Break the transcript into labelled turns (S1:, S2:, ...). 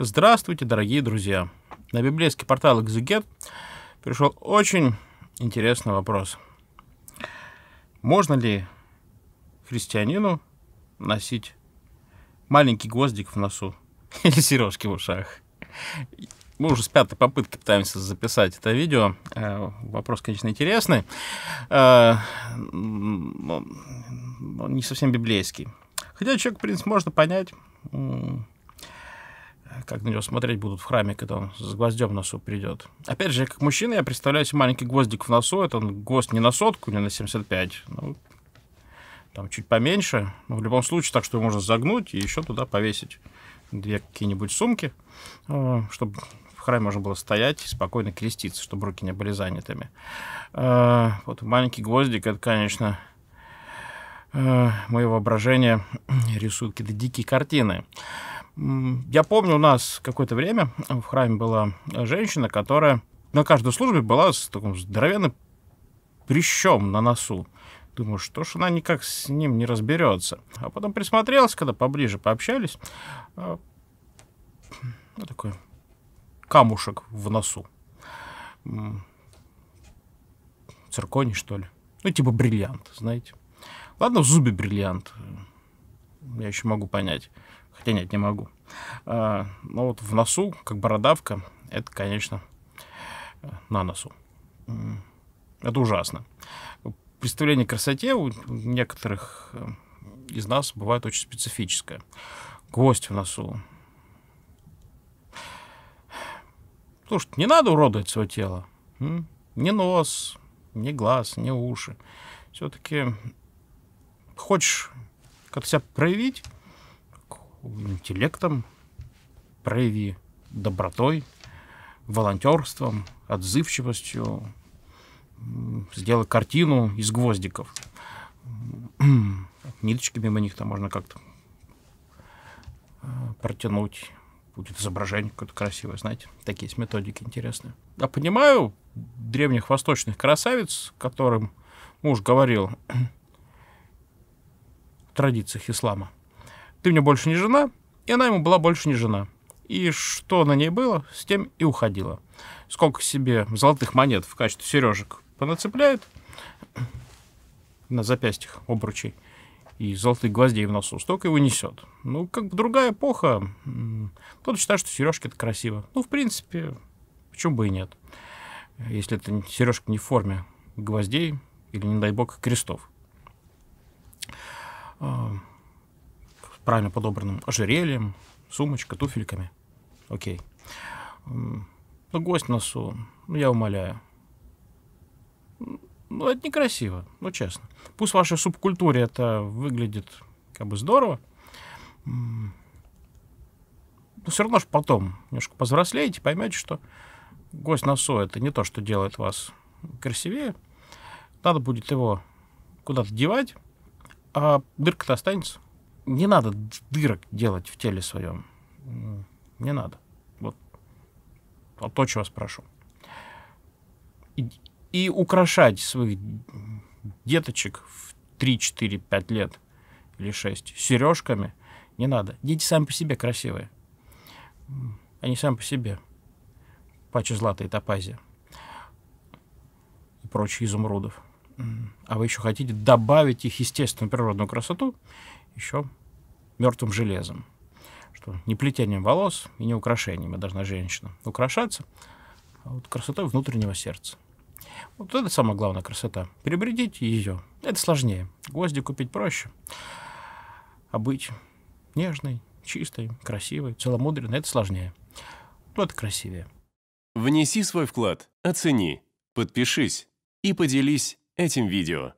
S1: Здравствуйте, дорогие друзья! На библейский портал Exeget пришел очень интересный вопрос. Можно ли христианину носить маленький гвоздик в носу или сережки в ушах? Мы уже с пятой попытки пытаемся записать это видео. Э, вопрос, конечно, интересный, э, но не совсем библейский. Хотя человек, в принципе, можно понять, как на него смотреть будут в храме, когда он с гвоздем в носу придет. Опять же, как мужчина, я представляю себе маленький гвоздик в носу. Это он гвоздь не на сотку, не на 75. Ну, там чуть поменьше. Но ну, в любом случае, так что его можно загнуть и еще туда повесить две какие-нибудь сумки, э, чтобы в храме можно было стоять и спокойно креститься, чтобы руки не были занятыми. Э, вот маленький гвоздик, это, конечно, э, мое воображение рисует какие-то дикие картины. Я помню, у нас какое-то время в храме была женщина, которая на каждой службе была с таким здоровенным прищем на носу. Думаю, что ж она никак с ним не разберется. А потом присмотрелась, когда поближе пообщались. А, ну, такой камушек в носу. циркони что ли. Ну, типа бриллиант, знаете. Ладно, в зубе бриллиант. Я еще могу понять. Хотя нет, не могу. А, но вот в носу, как бородавка, это, конечно, на носу. Это ужасно. Представление к красоте у некоторых э, из нас бывает очень специфическое. Гвоздь в носу. Слушай, не надо уродовать свое тело. Ни нос, ни глаз, ни уши. Все-таки хочешь как-то себя проявить, интеллектом, прояви добротой, волонтерством, отзывчивостью, сделай картину из гвоздиков. Ниточки мимо них там можно как-то э, протянуть. Будет изображение какое-то красивое, знаете. Такие есть методики интересные. Я а понимаю древних восточных красавиц, которым муж говорил о традициях ислама – ты мне больше не жена, и она ему была больше не жена. И что на ней было, с тем и уходила. Сколько себе золотых монет в качестве сережек понацепляет на запястьях обручей и золотых гвоздей в носу, столько и несет. Ну, как бы другая эпоха. Кто-то считает, что сережки это красиво. Ну, в принципе, почему бы и нет. Если это сережка не в форме гвоздей или, не дай бог, крестов. А, правильно подобранным ожерельем, сумочка, туфельками. Окей. Ну, гость носу, ну, я умоляю. Ну, это некрасиво, ну, честно. Пусть в вашей субкультуре это выглядит как бы здорово. Но все равно же потом немножко повзрослеете, поймете, что гость носу — это не то, что делает вас красивее. Надо будет его куда-то девать, а дырка-то останется не надо дырок делать в теле своем. Не надо. Вот. вот а то, чего спрошу. И, и украшать своих деточек в 3, 4, 5 лет или 6 сережками не надо. Дети сами по себе красивые. Они сами по себе. Паче злата и топазия. И прочих изумрудов. А вы еще хотите добавить их естественную природную красоту еще мертвым железом. Что не плетением волос и не украшением, а должна женщина украшаться а вот красотой внутреннего сердца. Вот это самая главная красота. Перебредить ее. Это сложнее. Гвозди купить проще. А быть нежной, чистой, красивой, целомудренной – это сложнее. Но это красивее. Внеси свой вклад, оцени, подпишись и поделись этим видео.